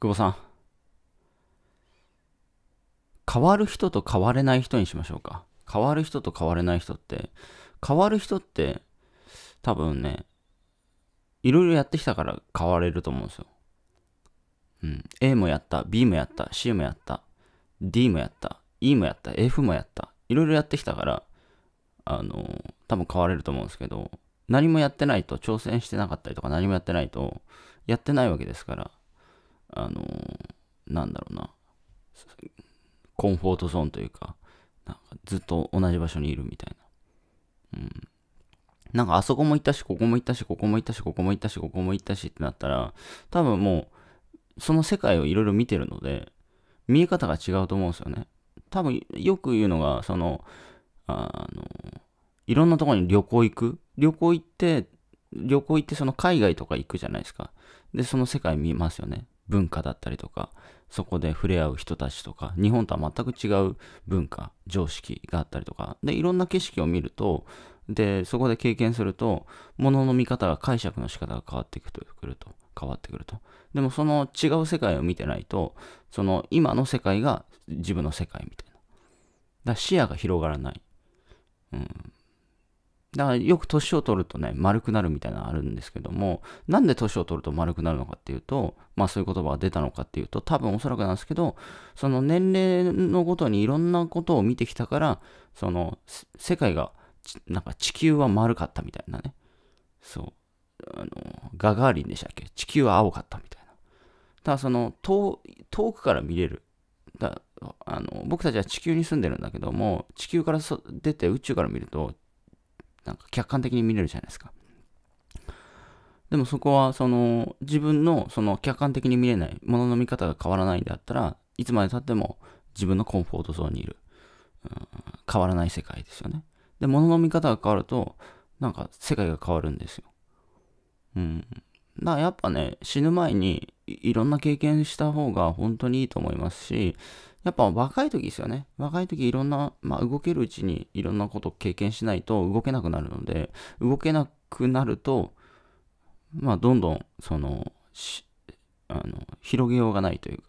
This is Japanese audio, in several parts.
久保さん。変わる人と変われない人にしましょうか。変わる人と変われない人って、変わる人って、多分ね、いろいろやってきたから変われると思うんですよ。うん。A もやった、B もやった、C もやった、D もやった、E もやった、F もやった、いろいろやってきたから、あの、多分変われると思うんですけど、何もやってないと、挑戦してなかったりとか何もやってないと、やってないわけですから、あのなんだろうな、コンフォートゾーンというか、なんかずっと同じ場所にいるみたいな。うん。なんかあそこも行ったし、ここも行ったし、ここも行ったし、ここも行ったし、ここも行ったしってなったら、多分もう、その世界をいろいろ見てるので、見え方が違うと思うんですよね。多分よく言うのが、その、あの、いろんなところに旅行行く。旅行行って、旅行行ってその海外とか行くじゃないですか。で、その世界見ますよね。文化だったりとか、そこで触れ合う人たちとか、日本とは全く違う文化、常識があったりとか、で、いろんな景色を見ると、で、そこで経験すると、ものの見方が解釈の仕方が変わってくると、変わってくると。でもその違う世界を見てないと、その今の世界が自分の世界みたいな。だ視野が広がらない。うん。だからよく年を取るとね、丸くなるみたいなのあるんですけども、なんで年を取ると丸くなるのかっていうと、まあそういう言葉が出たのかっていうと、多分おそらくなんですけど、その年齢のごとにいろんなことを見てきたから、その世界が、なんか地球は丸かったみたいなね。そう。あの、ガガーリンでしたっけ地球は青かったみたいな。ただその遠、遠くから見れる。だあの僕たちは地球に住んでるんだけども、地球から出て宇宙から見ると、なんか客観的に見れるじゃないですか。でもそこはその自分のその客観的に見れないものの見方が変わらないんだったらいつまでたっても自分のコンフォートゾーンにいる、うん、変わらない世界ですよね。で、物の見方が変わると、なんか世界が変わるんですよ。うん。だからやっぱね、死ぬ前にいろんな経験した方が本当にいいと思いますし、やっぱ若い時ですよね。若い時いろんな、まあ、動けるうちにいろんなこと経験しないと動けなくなるので、動けなくなると、まあ、どんどん、その、あの広げようがないというか。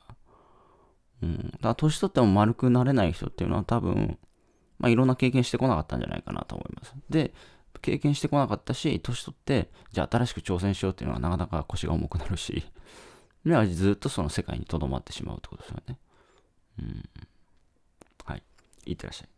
うん。だから年取っても丸くなれない人っていうのは多分、まあ、いろんな経験してこなかったんじゃないかなと思います。で、経験してこなかったし、年取って、じゃあ新しく挑戦しようっていうのはなかなか腰が重くなるし、ずっとその世界にとどまってしまうってことですよね。うん。はい。いってらっしゃい。